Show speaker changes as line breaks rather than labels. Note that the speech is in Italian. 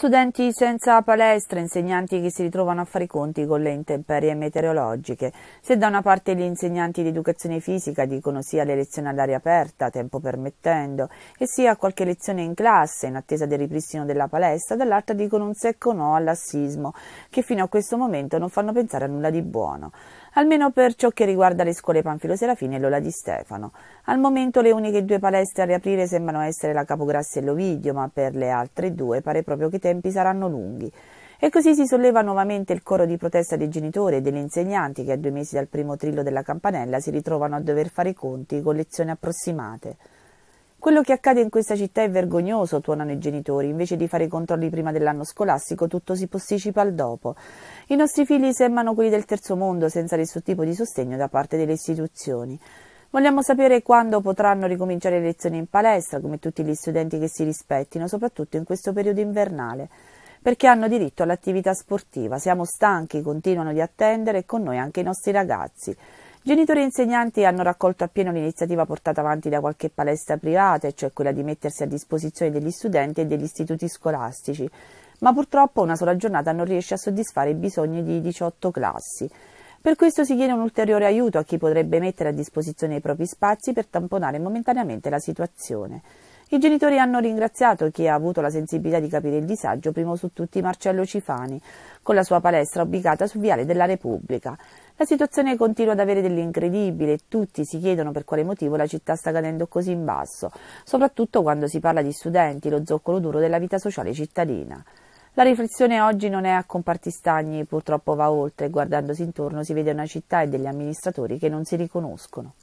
Studenti senza palestra, insegnanti che si ritrovano a fare i conti con le intemperie meteorologiche. Se da una parte gli insegnanti di educazione fisica dicono sia le lezioni all'aria aperta, tempo permettendo, e sia qualche lezione in classe in attesa del ripristino della palestra, dall'altra dicono un secco no all'assismo, che fino a questo momento non fanno pensare a nulla di buono almeno per ciò che riguarda le scuole Panfilo Serafini e Lola di Stefano. Al momento le uniche due palestre a riaprire sembrano essere la Capograssi e l'Ovidio, ma per le altre due pare proprio che i tempi saranno lunghi. E così si solleva nuovamente il coro di protesta dei genitori e degli insegnanti che a due mesi dal primo trillo della campanella si ritrovano a dover fare i conti con lezioni approssimate. Quello che accade in questa città è vergognoso, tuonano i genitori. Invece di fare i controlli prima dell'anno scolastico, tutto si posticipa al dopo. I nostri figli sembrano quelli del terzo mondo, senza nessun tipo di sostegno da parte delle istituzioni. Vogliamo sapere quando potranno ricominciare le lezioni in palestra, come tutti gli studenti che si rispettino, soprattutto in questo periodo invernale, perché hanno diritto all'attività sportiva. Siamo stanchi, continuano di attendere e con noi anche i nostri ragazzi. Genitori e insegnanti hanno raccolto appieno l'iniziativa portata avanti da qualche palestra privata, cioè quella di mettersi a disposizione degli studenti e degli istituti scolastici, ma purtroppo una sola giornata non riesce a soddisfare i bisogni di 18 classi. Per questo si chiede un ulteriore aiuto a chi potrebbe mettere a disposizione i propri spazi per tamponare momentaneamente la situazione. I genitori hanno ringraziato chi ha avuto la sensibilità di capire il disagio, primo su tutti Marcello Cifani, con la sua palestra ubicata su Viale della Repubblica. La situazione continua ad avere dell'incredibile e tutti si chiedono per quale motivo la città sta cadendo così in basso, soprattutto quando si parla di studenti, lo zoccolo duro della vita sociale cittadina. La riflessione oggi non è a comparti stagni, purtroppo va oltre, guardandosi intorno si vede una città e degli amministratori che non si riconoscono.